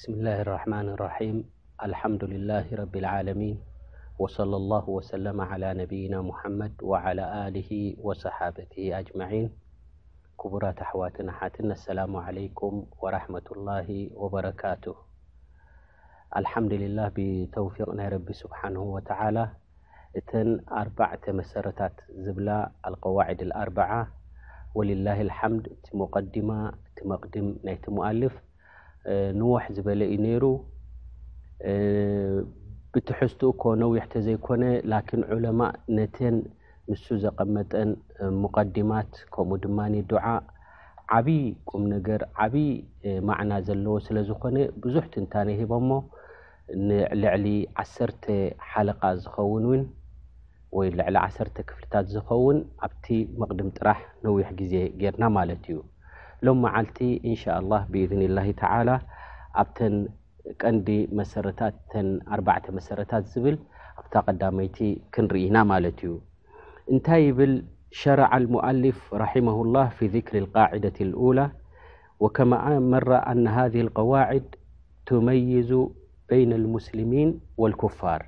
بسم الله الرحمن الرحيم الحمد لله رب العالمين وصلى الله وسلم على نبينا محمد وعلى آله وصحابته أجمعين كبرات أحواتنا حاتنا السلام عليكم ورحمة الله وبركاته الحمد لله بتوفيقنا رب سبحانه وتعالى اتن أربعة مسرتات زبلة القواعد الأربعة ولله الحمد تمقدمة تمقدم نيت مؤلف نوح زبل إنيرو بتحسدو كونو يحتزي كونه لكن علماء نتين مسوزة قمت أن مقدمات كومدماني دعاء عبي كم نجر عبي معنا زلو سلزخونة بزحت انتاني هبامو لعلي عسرت حلقة زخون وين ولعلي عسرت كفلتات زخون أبتي مقدمت راح نويح جزي جيرنا مالتيو ሎመዓልቲ እንሻላ الله ተዓላ ኣብተን ቀንዲ መሰረታት እተን أربعة مسرتات زبل ኣብታ ቀዳመይቲ ክንርኢና ማለት مالتيو انتهي بال شرع المؤلف رحمه الله في ذكر القاعدة الأولى وكما مر أن هذه القواعد تميز بين المسلمين والكفار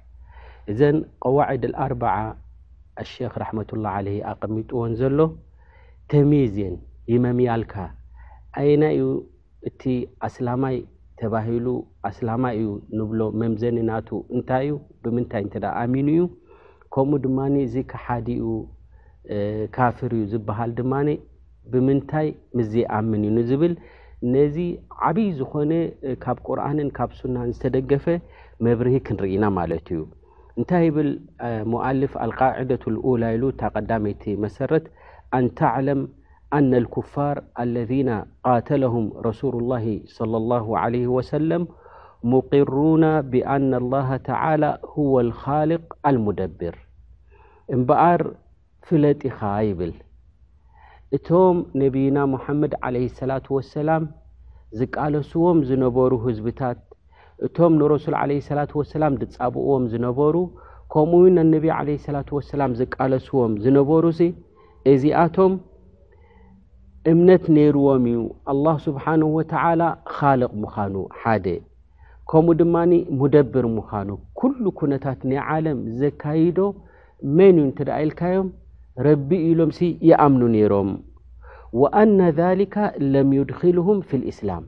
إذن قواعد الأربعة الشيخ رحمة الله عليه أقمت وانزله تمييز يمميالكا ኣይና እዩ እቲ ኣስላማይ ተባሂሉ ኣስላማ እዩ ንብሎ መምዘኒ ናቱ እንታይ እዩ ብምንታይ እንተ ኣሚኑ እዩ ከምኡ ድማ እዚ ካሓዲኡ ካፍር እዩ ዝበሃል ድማ ብምንታይ ምዘይኣምን እዩ ንዝብል ነዚ ዓብይ ዝኮነ ካብ ቁርኣንን ካብ ሱናን ዝተደገፈ መብርሂ ክንርኢና ማለት እዩ እንታይ ይብል ሙኣልፍ ኣልቃዕደት ልኡላ ኢሉ እታ ቀዳመይቲ መሰረት ኣንተዕለም أن الكفار الذين قاتلهم رسول الله صلى الله عليه وسلم مقرون بأن الله تعالى هو الخالق المدبر إن بأر فلت خايبل إتوم نبينا محمد عليه الصلاة والسلام زك على سوم زنبورو هزبتات إتوم نرسول عليه الصلاة والسلام دتس أبوهم زنبورو كومون النبي عليه الصلاة والسلام زك على سوم زنبورو زي إزي أتوم እምነት ነይርዎም እዩ ኣላه ስብሓንሁ ወተዓላ ኻልቕ ምዃኑ ሓደ ከምኡ ድማኒ ሙደብር ምዃኑ ኩሉ ኩነታት ናይ ዓለም ዘካይዶ መን እዩ እንትደኣ ኢልካዮም ረቢ ኢሎምሲ ይኣምኑ ነይሮም ወአና ذሊካ ለም ዩድኪልሁም ፊ ልእስላም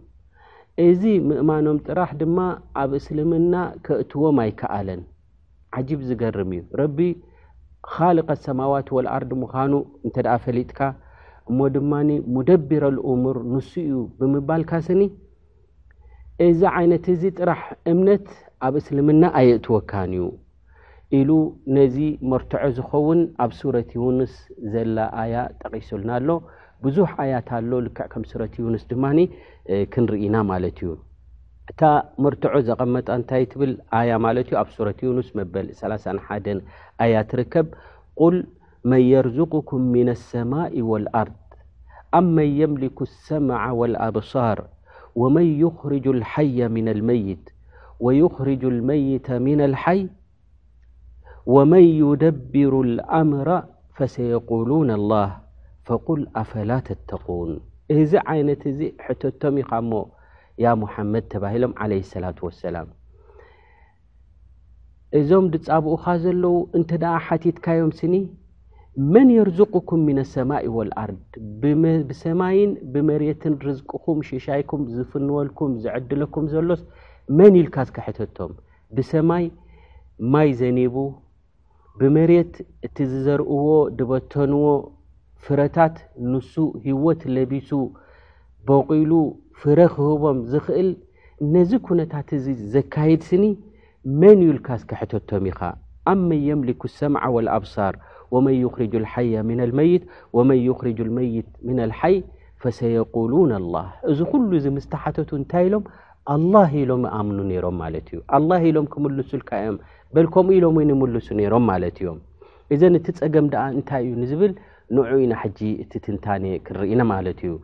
እዚ ምእማኖም ጥራሕ ድማ ኣብ እስልምና ከእትዎም ኣይከኣለን ዓጂብ ዝገርም እዩ ረቢ ካልቀ ሰማዋት ወልኣርድ ምዃኑ እንተ ደኣ ፈሊጥካ እሞ ድማ ሙደቢረል ልእሙር ንሱ እዩ ብምባል ካስኒ እዚ ዓይነት እዚ ጥራሕ እምነት ኣብ እስልምና ኣየእትወካን እዩ ኢሉ ነዚ መርትዖ ዝኸውን ኣብ ሱረት ዩንስ ዘላ ኣያ ጠቂሱልና ኣሎ ብዙሕ ኣያት ኣሎ ልክዕ ከም ሱረት ዩንስ ድማ ክንርኢና ማለት እዩ እታ መርትዖ ዘቐመጣ እንታይ ትብል ኣያ ማለት እዩ ኣብ ሱረት ዩንስ መበል 3ላሳ 31 ኣያ ትርከብ ቁል من يرزقكم من السماء والأرض أم من يملك السمع والأبصار ومن يخرج الحي من الميت ويخرج الميت من الحي ومن يدبر الأمر فسيقولون الله فقل أفلا تتقون إذا እዚ ዓይነት እዚ ሕተቶም يا محمد تباهلم عليه الصلاة والسلام إذا مدت أبو خازلو أنت دا حتيت كايوم سني من يرزقكم من السماء والأرض بسماين بمريتن رزقكم ششايكم زفنولكم زعدلكم زلوس من يلكات كحتتهم بسماي ماي زنيبو بمريت تززرقوه دبتنوه فرتات نسو هيوت لبيسو بوقيلو فرخهم زخيل نزكونا تعتزي زكايد سني من يلكاس كحتو التوميخا أما يملك السمع والأبصار ومن يخرج الحي من الميت ومن يخرج الميت من الحي فسيقولون الله إذا كل إذا مستحتتون تايلهم الله يلوم آمنوا نيرهم مالتيو الله يلوم كملوا سلك أيام بل كم يلوم وين ملوا سنيرهم مالتيوم إذا نتتس أجمع دع نزبل نوعين حجي تتنتاني كرينا مالتيو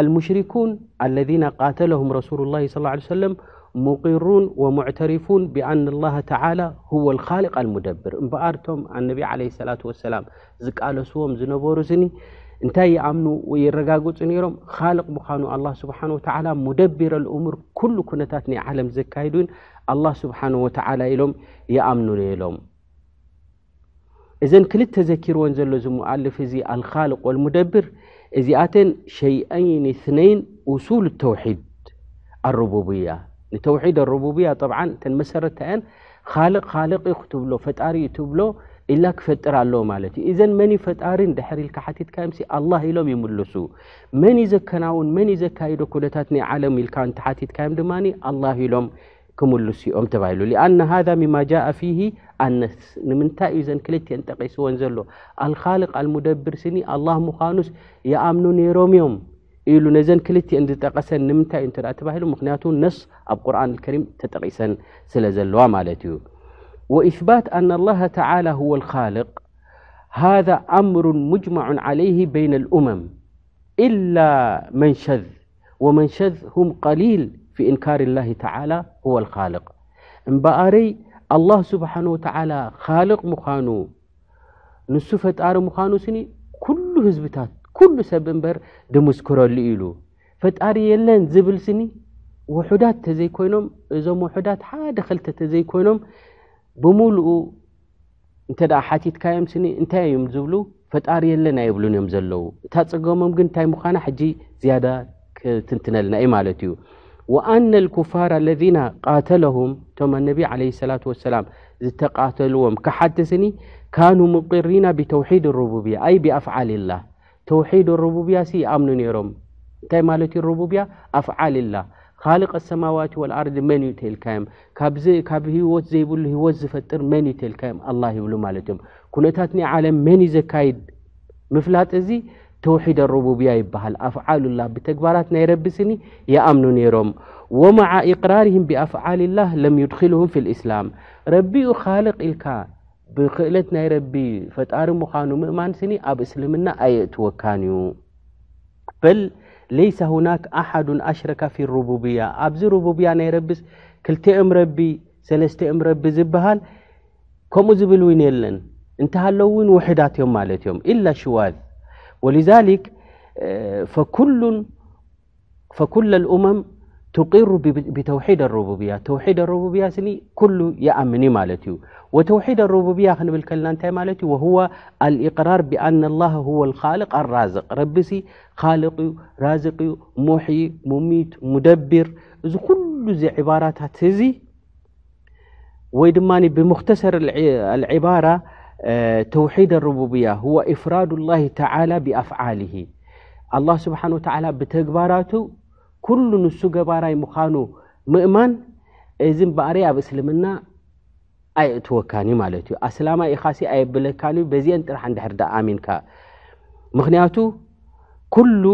المشركون الذين قاتلهم رسول الله صلى الله عليه وسلم مقرون ومعترفون بأن الله تعالى هو الخالق المدبر إن بأرتم النبي عليه الصلاة والسلام زك على سوم زنبور سني انتا يأمنوا ويرقاقوا سنيرهم خالق مخانو الله سبحانه وتعالى مدبر الأمور كل كنتاتني عالم زكايدون الله سبحانه وتعالى إلهم يأمنوا لهم إذن كل التذكير وانزل لزم مؤلف زي الخالق والمدبر زي أتن شيئين اثنين أصول التوحيد الربوبية لتوحيد الربوبية طبعا تنمسرت أن خالق خالق يكتب له فتاري يكتب له إلا كفتر الله مالتي إذن من فتارين دحر الكحاتيت كامسي الله إلهم يملسو من يزكناون من يزكايد كلتاتني عالم الكان تحاتيت كام دماني الله يلوم كملسي أم تبايلو لأن هذا مما جاء فيه أن من تأيزن كلتي أنت قيسو وانزلو الخالق المدبر سني الله مخانوس يا يأمنوني روميوم ኢሉ ነዘን ክልቲአን እንዝጠቀሰን ንምንታይ እዩ እንተ ተባሂሉ ምክንያቱ ነስ ኣብ ቁርን ከሪም ተጠቂሰን ስለ ዘለዋ ማለት እዩ ወኢثባት ኣና ላه ተላ هወ الካልቅ ሃذ ኣምሩ ሙጅማع عለይህ በይን الእመም إላ መንሸذ ወመንሸذ ሁም ቀሊል ፊ እንካር ላه ተላ هወ الካልቅ እምበኣረይ ኣላه ስብሓን ወተላ ካልቕ ምዃኑ ንሱ ፈጣሪ ምዃኑ ስኒ ኩሉ ህዝብታት كل سب امبر دمسكرو اللي إلو فتاري يلن زبل سني وحدات تزي كوينوم إذا وحدات ها دخلت تزي كوينوم بمولو انت دا حاتيت كايم سني انت يوم زبلو فتاري يلن ايبلون يوم زلو تاتسقو ممكن تاي مخانا حجي زيادة تنتنلنا اي مالتيو وأن الكفار الذين قاتلهم ثم النبي عليه الصلاة والسلام تقاتلوهم كحد سني كانوا مقرين بتوحيد الربوبية أي بأفعال الله توحيد الربوبية سي أمن نيروم تاي مالتي الربوبية أفعال الله خالق السماوات والأرض من يتيل كام كابز كابه وات زي بقول هو زفتر من يتيل كام الله يقول مالتهم كنتاتني عالم من يزكايد مفلات أزي توحيد الربوبية يبهال أفعال الله بتكبارات نيربسني يا أمن نيروم ومع إقرارهم بأفعال الله لم يدخلهم في الإسلام ربي خالق الكائن ብክእለት ናይ ረቢ ፈጣሪ ምዃኑ ምእማን ስኒ ኣብ እስልምና ኣየእትወካን እዩ በል ለይሰ ሁናክ ኣሓዱን ኣሽረካ ፊ ሩቡብያ ኣብዚ ሩቡብያ ናይ ረቢስ ክልተኦም ረቢ ሰለስተኦም ረቢ ዝበሃል ከምኡ ዝብል እውን የለን እንተሃለው እውን ውሕዳት እዮም ማለት እዮም ኢላ ሽዋዝ ወሊዛሊክ ፈኩለ ልእመም تقر بتوحيد الربوبية توحيد الربوبية سني كل يأمني مالتي وتوحيد الربوبية خن بالكلان تاي مالتي وهو الإقرار بأن الله هو الخالق الرازق ربسي خالقي رازقي محي مميت مدبر إذ كل زي عبارات هتزي ويدماني بمختصر العبارة آه، توحيد الربوبية هو إفراد الله تعالى بأفعاله الله سبحانه وتعالى بتكباراته ኩሉ ንሱ ገባራይ ምዃኑ ምእማን እዝን ባእሪ ኣብ እስልምና ኣይእትወካን እዩ ማለት እዩ ኣስላማ ኢኻሲ ኣየብለካን እዩ በዚአን ጥራሕ እንድሕር ዳ ኣሚንካ ምክንያቱ ኩሉ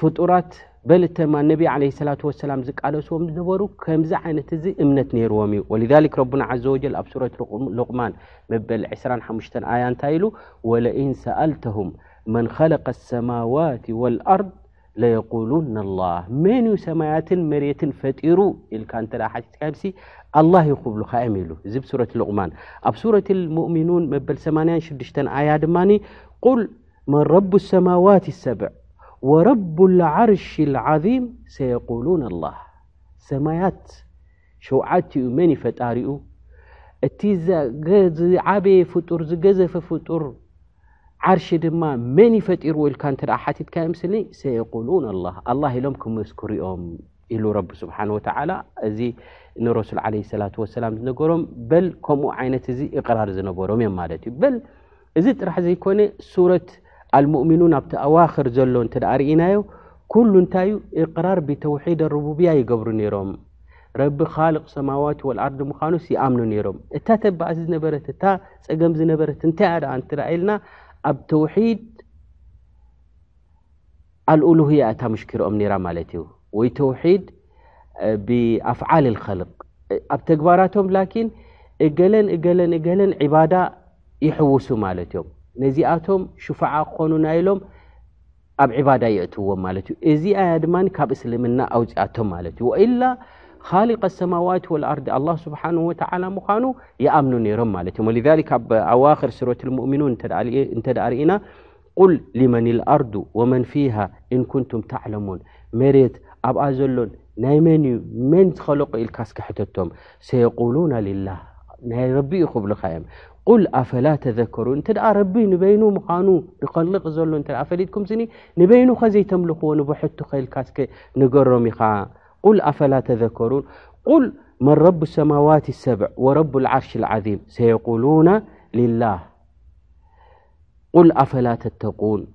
ፍጡራት በልተማ ነቢ ለ ሰላት ወሰላም ዝቃለስዎም ዝነበሩ ከምዚ ዓይነት እዚ እምነት ነይርዎም እዩ ወሊዛሊክ ረቡና ዘ ወጀል ኣብ ሱረት ሉቕማን መበል 25 ኣያ እንታይ ኢሉ ወለኢን ሰአልተሁም መን ኸለቀ ሰማዋት ወልኣርድ ليقولون الله من سمايات مريت الفتير إلك أنت لا حتى الله يقبل خائمله زب سورة لقمان أب سورة المؤمنون مبل سمانيان شدشتن آيات ماني قل من رب السماوات السبع ورب العرش العظيم سيقولون الله سمايات شو شوعات يؤمني فتاريو اتيزا غزي عبي فطور زي فطور عرش دما من يفطر ويلكان ترى حاتت كام سلي سيقولون الله الله لهم كم يذكرهم إلو رب سبحانه وتعالى زي إن الرسول عليه الصلاة والسلام نقولهم بل كم عينة زي إقرار زنبورهم يا مالتي بل زيت راح زي كون سورة المؤمنون أبت أواخر زلون ترى أرينايو كل تايو إقرار بتوحيد الربوبية يقبر نيروم رب خالق سماوات والأرض مخانوس يأمنون نيروم إتا تبع زي نبرت إتا سأقم زي نبرت إنتا أنت رأيلنا اب توحيد الألوهية أتمشكر أم نيرا مالتيو ويتوحيد آه، بأفعال الخلق أبتكباراتهم لكن إقلن إقلن إقلن عبادة يحوسوا مالتيو نزيئاتهم شفعاء قونو نايلهم أب عبادة يأتوهم مالتيو إزيئا يدمان كاب إسلمنا أوزيئاتهم مالتيو وإلا خالق السماوات والأرض الله سبحانه وتعالى مخانو يأمنوا نيرم مالتهم ولذلك بأواخر سورة المؤمنون انت دارينا قل لمن الأرض ومن فيها إن كنتم تعلمون مريت أب أزلون نايمني من تخلق الكاسك حتتهم سيقولون لله ناي ربي يخب خيام قل أفلا تذكرون تدعى ربي نبينو مخانو نقلق زلون تدعى فليتكم زني نبينو خزي تملقون نبحتو خيل كاسك نقرر مخان قل أفلا تذكرون قل من رب السماوات السبع ورب العرش العظيم سيقولون لله قل أفلا تتقون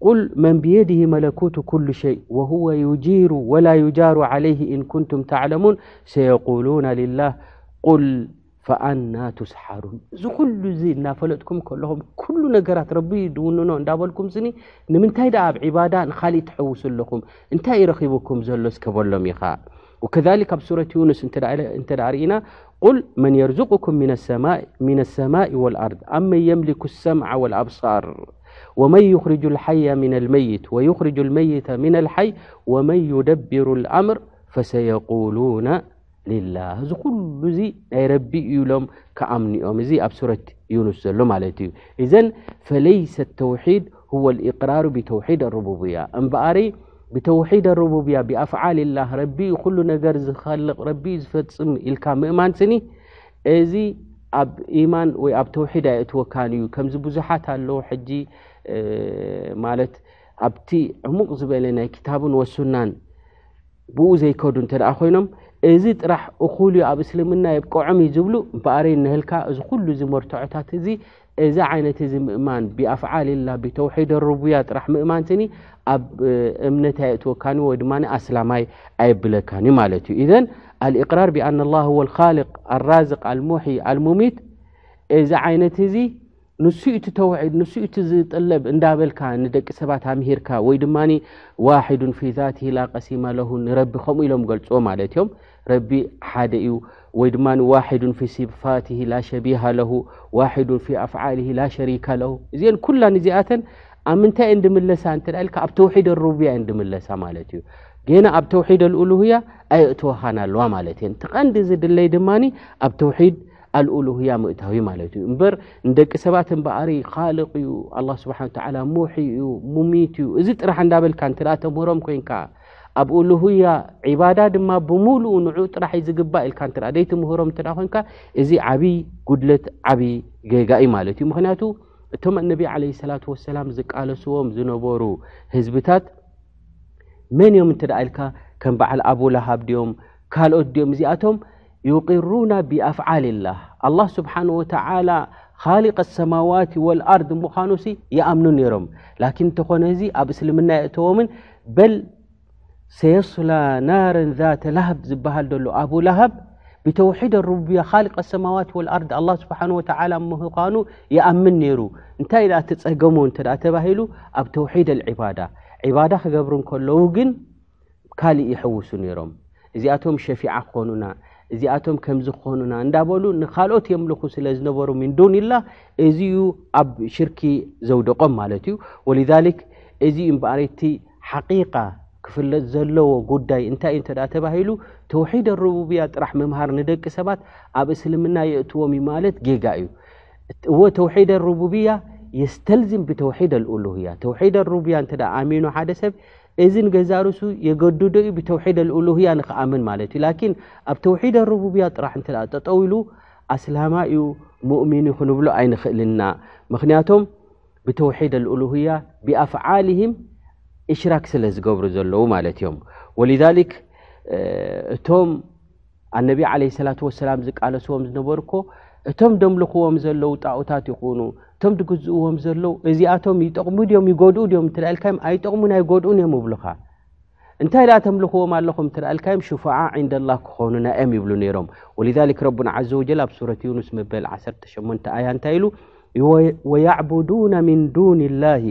قل من بيده ملكوت كل شيء وهو يجير ولا يجار عليه إن كنتم تعلمون سيقولون لله قل فأنا تسحرون زو كل زي نافلتكم كلهم كل نقرات ربي دوننا ندابلكم زني نمن تايد أب عبادة نخالي تحوس لكم انتا يرخيبكم زلوس كبولهم يخاء وكذلك بسورة يونس انت دعرينا قل من يرزقكم من السماء من السماء والأرض أما يملك السمع والأبصار ومن يخرج الحي من الميت ويخرج الميت من الحي ومن يدبر الأمر فسيقولون ልላ እዚ ኩሉ ዚ ናይ ረቢ ይብሎም ከኣምኒኦም እዚ ኣብ ሱረት ዩንስ ዘሎ ማለት እዩ እዘን ፈለይሰ ተውሒድ ወ እቅራር ብተውሒድ ኣረቡብያ እምበአሪ ብተውሒድ ኣረቡብያ ብኣፍዓል ላ ረቢ ኩሉ ነገር ዝኸልቕ ረቢ ዝፈፅም ኢልካ ምእማን ስኒ እዚ ኣብ ኢማን ወይ ኣብ ተውሒድ ኣይ እትወካን እዩ ከምዚ ብዙሓት ኣለዉ ሕጂ ማለት ኣብቲ ዕሙቕ ዝበለ ናይ ክታብን ወሱናን ብኡ ዘይከዱ እንተደኣ ኮይኖም እዚ ጥራሕ እኹል ኣብ እስልምና የብቅዖም እዩ ዝብሉ እምበኣረይ ንህልካ እዚ ኩሉ ዝመርትዖታት እዚ እዚ ዓይነት እዚ ምእማን ብኣፍዓል ላ ብተውሒድ ሩቡያ ጥራሕ ምእማን ስኒ ኣብ እምነታይ እትወካኒ ወይ ድማ ኣስላማይ ኣይብለካን እዩ ማለት እዩ ኢዘን ኣልእቅራር ብኣና ላ ወ ልካልቅ ኣራዝቅ ኣልሙሒ ኣልሙሚት እዚ ዓይነት እዚ ንሱ እቲ ተውሒድ ንሱ እቲ ዝጠለብ እንዳበልካ ንደቂ ሰባት ኣምሂርካ ወይ ድማ ዋሒዱን ፊ ዛት ላ ቀሲማ ለሁ ንረቢ ከምኡ ኢሎም ገልፅዎ ማለት እዮም ረቢ ሓደ እዩ ወይ ድማ ዋሒዱን ፊ ሲፋትሂ ላ ሸቢሃ ለሁ ዋሒዱን ፊ ኣፍዓልሂ ላ ሸሪካ ለሁ እዚአን ኩላን እዚኣተን ኣብ ምንታይ እንድምለሳ እንተልካ ኣብ ተውሒድ ሩብያ እንድምለሳ ማለት እዩ ገና ኣብ ተውሒድ ልኡሉህያ ኣይእትወኻን ኣለዋ ማለት እየን እቲ ቐንዲ ዝድለይ ድማኒ ኣብ ተውሒድ ኣልኡሉህያ ምእታዊ ማለት እዩ እምበር ንደቂ ሰባት እምበኣሪ ካልቕ እዩ ኣላ ስብሓን ተዓላ ሙሒ እዩ ሙሚት እዩ እዚ ጥራሕ እንዳበልካ እንት ተምህሮም ኮንካ ኣብኡ ልህያ ዒባዳ ድማ ብሙሉኡ ንዑ ጥራሕ እዩ ዝግባእ ኢልካ እንተ ደይትምህሮም እንተ ኮንካ እዚ ዓብይ ጉድለት ዓብይ ጌጋ እዩ ማለት እዩ ምክንያቱ እቶም እነቢ ዓለ ሰላት ወሰላም ዝቃለስዎም ዝነበሩ ህዝብታት መን እዮም እንተ ኢልካ ከም በዓል ኣቡላሃብ ድዮም ካልኦት ድዮም እዚኣቶም ዩቂሩና ብኣፍዓል ላህ ኣላህ ስብሓን ወተዓላ ካሊق ሰማዋት ወልኣርድ ምዃኑ ሲ ይኣምኑ ነይሮም ላኪን እንተኾነ እዚ ኣብ እስልምና የእተዎምን በል سيصلى نارا ذات لهب زبهال دلو أبو لهب بتوحيد الربوبية خالق السماوات والأرض الله سبحانه وتعالى مهقانو يأمن نيرو انتا إذا تتسأقمو انتا أتباهلو أب توحيد العبادة عبادة خقبرون كلوغن كالي يحوسو نيروم إذا أتوم شفيع خونونا إذا أتوم كمزو خونونا اندابولو نخالوت يملكو سلزنبورو من دون الله إذا أب شركي زودقم مالتيو ولذلك إذا إمباريتي حقيقة ክፍለጥ ዘለዎ ጉዳይ እንታይ እዩ ተባሂሉ ተውሒድ ረቡብያ ጥራሕ ምምሃር ንደቂ ሰባት ኣብ እስልምና የእትዎም ማለት ጌጋ እዩ እዎ ተውሒድ ረቡብያ የስተልዝም ብተውሒድ ሉያ ተድ ብያ ኣሚኑ ሓደ ሰብ እዚ ንገዛ ርሱ የገድዶ እዩ ብተውሒድ ሉያ ንክኣምን ማለት እዩላን ኣብ ተውሒድ ረቡብያ ጥራ ጠጠው ሉ ኣስላማዩ ሙእሚን ይክንብሎ ኣይንክእልና ምክንያቶም ብተውሒድ ሉያ ብኣፍዓልም እሽራክ ስለ ዝገብሩ ዘለዉ ማለት እዮም ወሊዛሊክ እቶም ኣነቢ ዓለ ሰላት ወሰላም ዝቃለስዎም ዝነበሩ ኮ እቶም ደምልኽዎም ዘለው ጣኡታት ይኹኑ እቶም ድግዝእዎም ዘለው እዚኣቶም ይጠቕሙ ድዮም ይጎድኡ ድዮም እትልእልካዮም ኣይጠቕሙን ኣይጎድኡን እዮም ይብሉኻ እንታይ ደኣ ተምልኽዎም ኣለኹም እትልእልካዮም ሽፋዓ ዕንደ ላ ክኾኑና እዮም ይብሉ ነይሮም ወሊዛሊክ ረቡና ዘ ወጀል ኣብ ሱረት ዩኑስ መበል 18 ኣያ እንታይ ኢሉ ወያዕቡዱና ምን ዱን ላሂ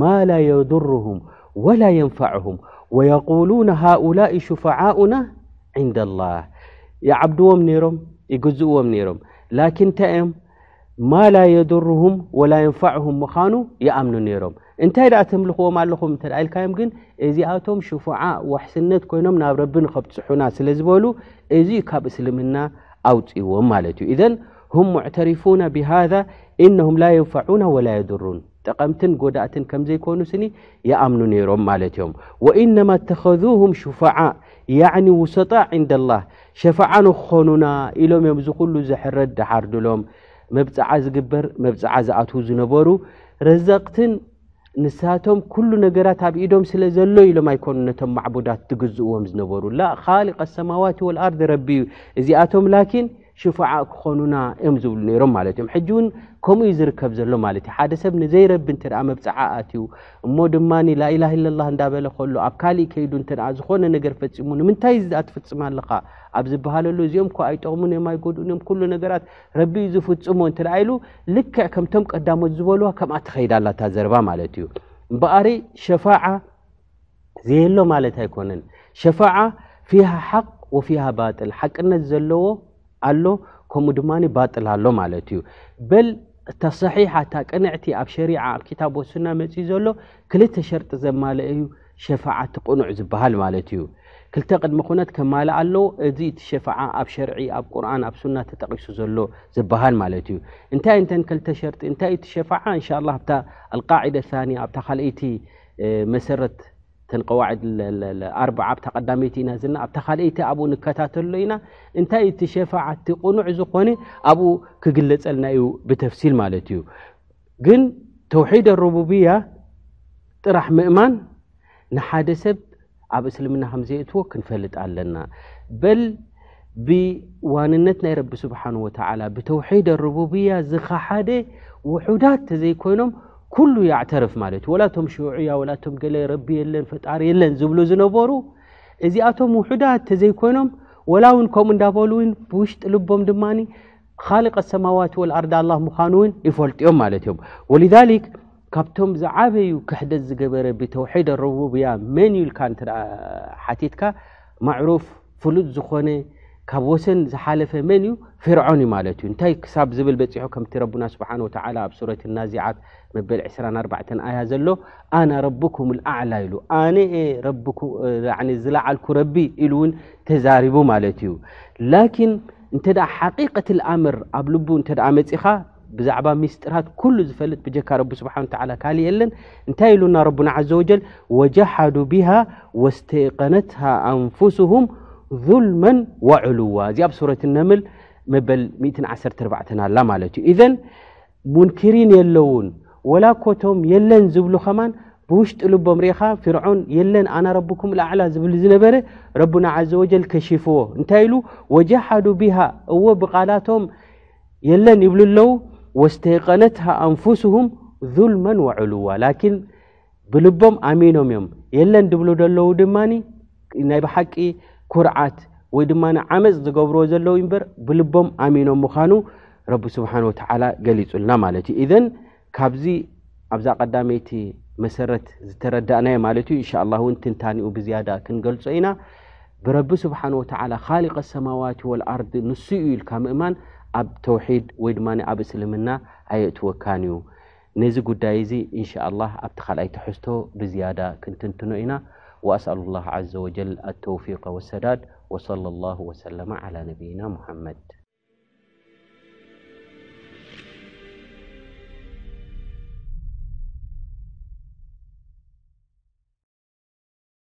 ማ ላ የضርሁም ولا ينفعهم ويقولون هؤلاء شفعاؤنا عند الله يا عبد ومنيرم يجزو ومنيرم لكن تأم ما لا يضرهم ولا ينفعهم مخانو يا أمن نيرم انت لا تملخ وما لخو مثل عيل كايم جن ازي اتوم شفعاء وحسنت كوينم ناب ربن خبت سحونا سلزبولو ازي كاب اسلمنا اوت ايوم مالتو اذن هم معترفون بهذا انهم لا ينفعون ولا يضرون ጠቐምትን ጎዳእትን ከም ዘይኮኑ ስኒ የኣምኑ ነይሮም ማለት እዮም ወኢነማ እተከዙም ሽፋዓ ያዕኒ ውሰጣእ ንዳላ ሸፈዓ ንክኮኑና ኢሎም እዮም እዚ ኩሉ ዘሕረት ድሓርድሎም መብፃዓ ዝግበር መብፅዓ ዝኣትዉ ዝነበሩ ረዘቅትን ንሳቶም ኩሉ ነገራት ኣብ ኢዶም ስለ ዘሎ ኢሎም ኣይኮኑ ነቶም ማዕቡዳት ትግዝእዎም ዝነበሩ ላ ካሊቀ ሰማዋት ወልኣርድ ረቢእዩ እዚኣቶም ሽፋዓ ክኾኑና እዮም ዝብሉ ነይሮም ማለት እዮም ሕጂ እውን ከምኡ እዩ ዝርከብ ዘሎ ማለት እዩ ሓደ ሰብ ንዘይረቢ እንተ መብፅዓ ኣትዩ እሞ ድማ ላኢላ ኢለላ እንዳበለ ከሎ ኣብ ካሊእ ከይዱ እንተ ዝኾነ ነገር ፈፂሙ ንምንታይ ኣትፍፅም ኣለካ ኣብ ዝበሃለሉ እዚኦም ከ ኣይጠቕሙን እዮም ኣይጎድኡን እዮም ኩሉ ነገራት ረቢ እዩ ዝፍፅሞ እንተ ኢሉ ልክዕ ከምቶም ቀዳሞት ዝበልዋ ከምኣ ተኸይዳላታ ዘርባ ማለት እዩ እምበኣሪ ሸፋዓ ዘየሎ ማለት ኣይኮነን ሸፋዓ ፊሃ ሓቅ ወፊሃ ባጥል ሓቅነት ዘለዎ ኣሎ ከምኡ ድማ ባጥል ኣሎ ማለት እዩ በል እታ ሰሒሓ እታ ቅንዕቲ ኣብ ሸሪዓ ኣብ ክታብ ወሱና መፅኡ ዘሎ ክልተ ሸርጢ ዘማልአ እዩ ሸፋዓቲ ቁኑዕ ዝበሃል ማለት እዩ ክልተ ቅድሚ ኩነት ከማልእ ኣለዎ እዚ እቲ ሸፋዓ ኣብ ሸርዒ ኣብ ቁርኣን ኣብ ሱና ተጠቂሱ ዘሎ ዝበሃል ማለት እዩ እንታይ እንተን ክልተ ሸርጢ እንታይ እቲ ሸፋዓ እንሻ ላ ኣብታ ኣልቃዒዳ ታንያ ኣብታ ካልአይቲ መሰረት تن قواعد الأربعة بتقدميتنا زلنا بتخليته أبو نكتات اللينا أنت يتشفع تقنع زقني أبو كجلت يو بتفسير مالتيو جن توحيد الربوبية ترح مؤمن نحادسب أبو سلمنا حمزيتو كنفلت علينا بل بواننتنا رب سبحانه وتعالى بتوحيد الربوبية زخ حادي وحدات زي كونهم ኩሉ ይዕተርፍ ማለት እዩ ወላቶም ሽዑያ ወላቶም ገለ ረቢ የለን ፈጣሪ የለን ዝብሉ ዝነበሩ እዚኣቶም ውሑዳት ተዘይኮይኖም ወላ እውን ከምኡ እንዳበሉ እውን ብውሽጢ ልቦም ድማ ካልق ሰማዋት ወልኣርዳ ላ ምዃኑ እውን ይፈልጥዮም ማለት እዮም ወሊذሊክ ካብቶም ዝዓበዩ ክሕደት ዝገበረ ብተውሒድ ረቡብያ መን ይልካ እንተ ሓቲትካ ማዕሩፍ ፍሉጥ ዝኾነ ካብ ወሰን ዝሓለፈ መን እዩ ፍርዖን እዩ ማለት እዩ እንታይ ክሳብ ዝብል በፂሑ ከምቲ ረቡና ስብሓን ወተዓላ ኣብ ሱረት ናዚዓት መበል 24 ኣያ ዘሎ ኣነ ረብኩም ልኣዕላ ኢሉ ኣነ ዝለዓልኩ ረቢ ኢሉ እውን ተዛሪቡ ማለት እዩ ላኪን እንተ ሓቂቀት ልኣምር ኣብ ልቡ እንተ መፂኻ ብዛዕባ ሚስጢራት ኩሉ ዝፈልጥ ብጀካ ረቢ ስብሓን ተዓላ ካልእ የለን እንታይ ኢሉና ረቡና ዘ ወጀል ወጀሓዱ ቢሃ ወስተይቀነትሃ ኣንፉስሁም ظلما وعلوا زي اب سوره النمل مبل 114 لا مالتي اذا منكرين يلون ولا كوتهم يلن زبلو خمان بوشت لبهم ريخا فرعون يلن انا ربكم الاعلى زبل زنبره ربنا عز وجل كشفوه انتايلو وجحدوا بها هو بقالاتهم يلن يبلو لو واستيقنتها انفسهم ظلما وعلوا لكن بلبهم امينهم يوم يلن دبلو دلو دماني ناي بحقي ኩርዓት ወይ ድማ ዓመፅ ዝገብርዎ ዘለዉ እምበር ብልቦም ኣሚኖም ምዃኑ ረቢ ስብሓን ወተዓላ ገሊፁልና ማለት እዩ እዘን ካብዚ ኣብዛ ቀዳመይቲ መሰረት ዝተረዳእናዮ ማለት እዩ እንሻ ላ እውን ትንታኒኡ ብዝያዳ ክንገልፆ ኢና ብረቢ ስብሓን ወተዓላ ካሊቀ ሰማዋት ወልኣርድ ንሱ እዩ ኢልካ ምእማን ኣብ ተውሒድ ወይ ድማ ኣብ እስልምና ኣየእትወካን እዩ ነዚ ጉዳይ እዚ እንሻ ላ ኣብቲ ካልኣይ ትሕዝቶ ብዝያዳ ክንትንትኖ ኢና وأسأل الله عز وجل التوفيق والسداد وصلى الله وسلم على نبينا محمد